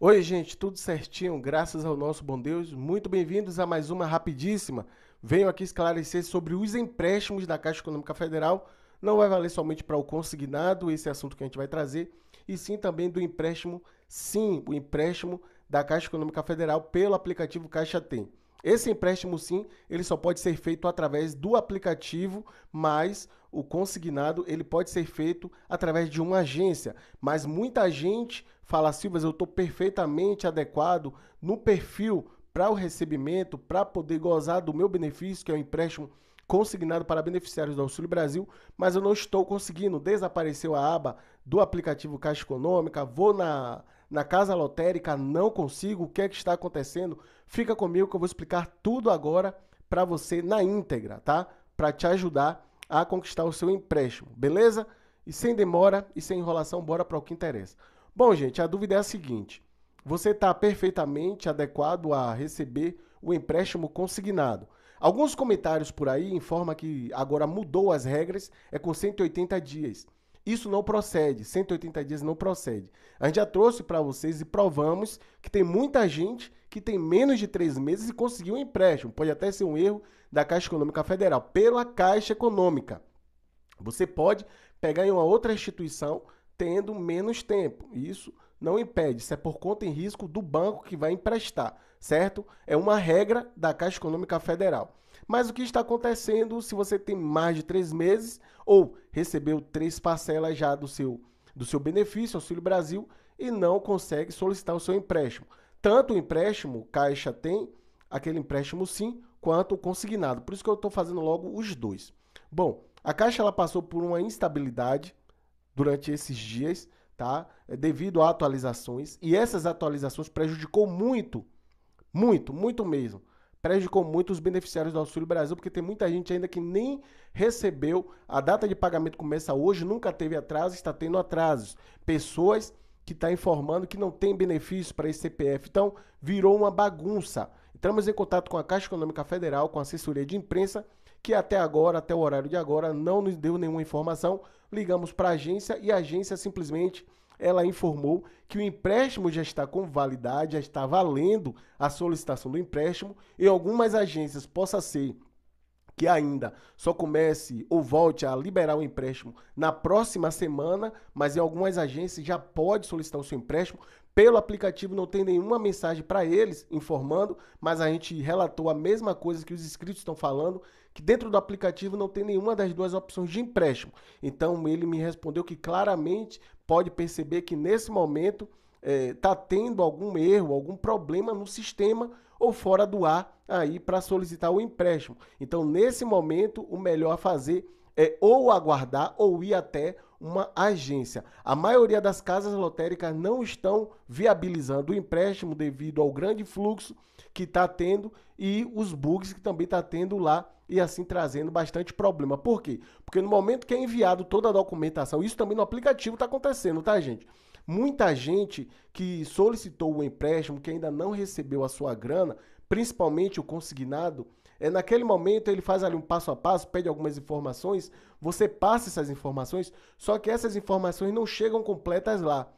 Oi, gente, tudo certinho, graças ao nosso bom Deus. Muito bem-vindos a mais uma rapidíssima. Venho aqui esclarecer sobre os empréstimos da Caixa Econômica Federal. Não vai valer somente para o consignado, esse é assunto que a gente vai trazer, e sim também do empréstimo, sim, o empréstimo da Caixa Econômica Federal pelo aplicativo Caixa Tem. Esse empréstimo, sim, ele só pode ser feito através do aplicativo, mas o consignado ele pode ser feito através de uma agência. Mas muita gente fala, Silvas, eu estou perfeitamente adequado no perfil para o recebimento, para poder gozar do meu benefício, que é o empréstimo consignado para beneficiários do Auxílio Brasil, mas eu não estou conseguindo. Desapareceu a aba do aplicativo Caixa Econômica, vou na na casa lotérica, não consigo, o que é que está acontecendo? Fica comigo que eu vou explicar tudo agora para você na íntegra, tá? Para te ajudar a conquistar o seu empréstimo, beleza? E sem demora e sem enrolação, bora para o que interessa. Bom, gente, a dúvida é a seguinte: você está perfeitamente adequado a receber o empréstimo consignado. Alguns comentários por aí informam que agora mudou as regras, é com 180 dias. Isso não procede. 180 dias não procede. A gente já trouxe para vocês e provamos que tem muita gente que tem menos de três meses e conseguiu um empréstimo. Pode até ser um erro da Caixa Econômica Federal, pela Caixa Econômica. Você pode pegar em uma outra instituição tendo menos tempo. Isso não impede, isso é por conta em risco do banco que vai emprestar, certo? É uma regra da Caixa Econômica Federal. Mas o que está acontecendo se você tem mais de três meses ou recebeu três parcelas já do seu, do seu benefício, Auxílio Brasil, e não consegue solicitar o seu empréstimo? Tanto o empréstimo, Caixa tem, aquele empréstimo sim, quanto o consignado. Por isso que eu estou fazendo logo os dois. Bom, a Caixa ela passou por uma instabilidade durante esses dias, tá? É, devido a atualizações. E essas atualizações prejudicou muito, muito, muito mesmo prejudicou muito os beneficiários do Auxílio Brasil, porque tem muita gente ainda que nem recebeu. A data de pagamento começa hoje, nunca teve atraso, está tendo atrasos. Pessoas que estão tá informando que não tem benefício para esse CPF. Então, virou uma bagunça. Entramos em contato com a Caixa Econômica Federal, com a assessoria de imprensa, que até agora, até o horário de agora, não nos deu nenhuma informação. Ligamos para a agência e a agência simplesmente ela informou que o empréstimo já está com validade, já está valendo a solicitação do empréstimo. Em algumas agências possa ser que ainda só comece ou volte a liberar o empréstimo na próxima semana, mas em algumas agências já pode solicitar o seu empréstimo pelo aplicativo não tem nenhuma mensagem para eles informando, mas a gente relatou a mesma coisa que os inscritos estão falando, que dentro do aplicativo não tem nenhuma das duas opções de empréstimo. Então ele me respondeu que claramente pode perceber que nesse momento está é, tá tendo algum erro, algum problema no sistema ou fora do ar aí para solicitar o empréstimo. Então, nesse momento, o melhor a fazer é ou aguardar ou ir até uma agência. A maioria das casas lotéricas não estão viabilizando o empréstimo devido ao grande fluxo que está tendo e os bugs que também está tendo lá e assim trazendo bastante problema. Por quê? Porque no momento que é enviado toda a documentação, isso também no aplicativo está acontecendo, tá, gente? Muita gente que solicitou o empréstimo, que ainda não recebeu a sua grana, principalmente o consignado, é, naquele momento ele faz ali um passo a passo, pede algumas informações, você passa essas informações, só que essas informações não chegam completas lá.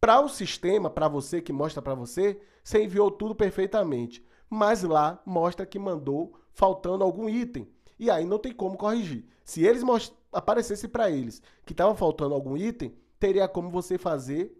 Para o sistema, para você que mostra para você, você enviou tudo perfeitamente, mas lá mostra que mandou faltando algum item. E aí não tem como corrigir. Se eles aparecesse para eles que estava faltando algum item, teria como você fazer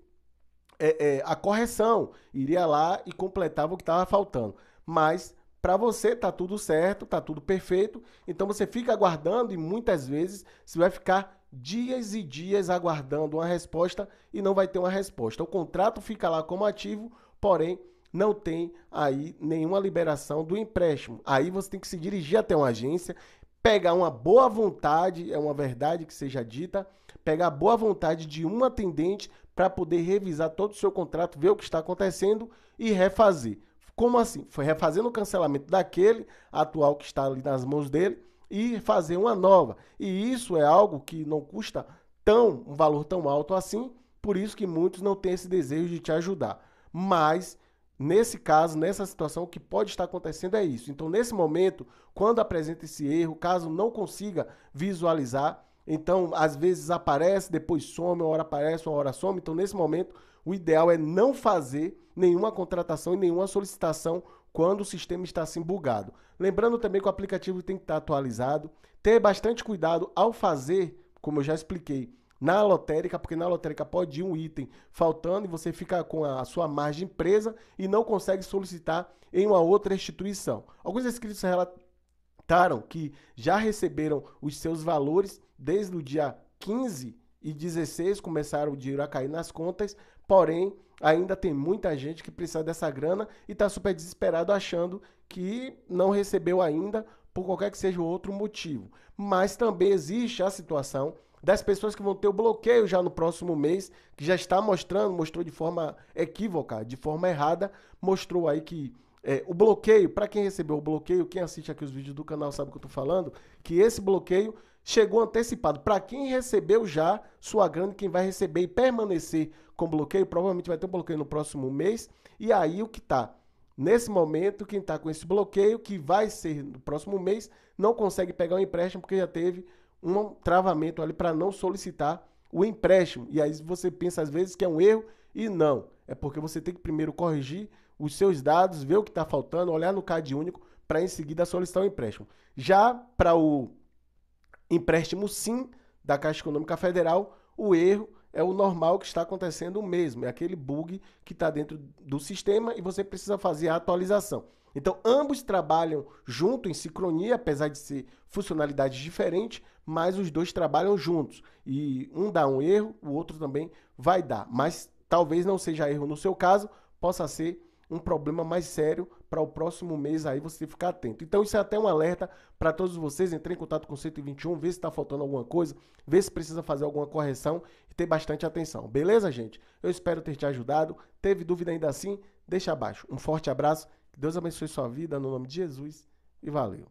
é, é, a correção, iria lá e completava o que estava faltando. Mas para você tá tudo certo, tá tudo perfeito. Então você fica aguardando e muitas vezes você vai ficar dias e dias aguardando uma resposta e não vai ter uma resposta. O contrato fica lá como ativo, porém não tem aí nenhuma liberação do empréstimo. Aí você tem que se dirigir até uma agência, pegar uma boa vontade, é uma verdade que seja dita, pegar a boa vontade de um atendente para poder revisar todo o seu contrato, ver o que está acontecendo e refazer. Como assim? Foi refazendo o cancelamento daquele atual que está ali nas mãos dele e fazer uma nova. E isso é algo que não custa tão um valor tão alto assim, por isso que muitos não têm esse desejo de te ajudar. Mas nesse caso, nessa situação, o que pode estar acontecendo é isso. Então, nesse momento, quando apresenta esse erro, caso não consiga visualizar, então, às vezes aparece, depois some, uma hora aparece, uma hora some. Então, nesse momento, o ideal é não fazer nenhuma contratação e nenhuma solicitação quando o sistema está assim bugado. Lembrando também que o aplicativo tem que estar atualizado. Ter bastante cuidado ao fazer, como eu já expliquei, na lotérica, porque na lotérica pode ir um item faltando e você fica com a sua margem presa e não consegue solicitar em uma outra instituição. Alguns inscritos relataram que já receberam os seus valores desde o dia 15 e 16 começaram o dinheiro a cair nas contas, porém ainda tem muita gente que precisa dessa grana e está super desesperado achando que não recebeu ainda por qualquer que seja o outro motivo. Mas também existe a situação das pessoas que vão ter o bloqueio já no próximo mês, que já está mostrando, mostrou de forma equívoca, de forma errada, mostrou aí que é, o bloqueio, para quem recebeu o bloqueio, quem assiste aqui os vídeos do canal sabe o que eu estou falando, que esse bloqueio chegou antecipado. Para quem recebeu já sua grana, quem vai receber e permanecer com bloqueio, provavelmente vai ter um bloqueio no próximo mês. E aí o que está? Nesse momento, quem está com esse bloqueio, que vai ser no próximo mês, não consegue pegar o empréstimo porque já teve um travamento ali para não solicitar o empréstimo. E aí você pensa às vezes que é um erro e não. É porque você tem que primeiro corrigir os seus dados, ver o que está faltando, olhar no CAD único para em seguida solicitar o empréstimo. Já para o empréstimo sim da Caixa Econômica Federal, o erro é o normal que está acontecendo mesmo, é aquele bug que está dentro do sistema e você precisa fazer a atualização. Então, ambos trabalham junto, em sincronia, apesar de ser funcionalidades diferentes, mas os dois trabalham juntos. E um dá um erro, o outro também vai dar. Mas talvez não seja erro no seu caso, possa ser um problema mais sério para o próximo mês aí você ficar atento. Então isso é até um alerta para todos vocês, entrem em contato com o 121, ver se está faltando alguma coisa, ver se precisa fazer alguma correção e ter bastante atenção. Beleza, gente? Eu espero ter te ajudado. Teve dúvida ainda assim? Deixa abaixo. Um forte abraço, que Deus abençoe sua vida no nome de Jesus e valeu.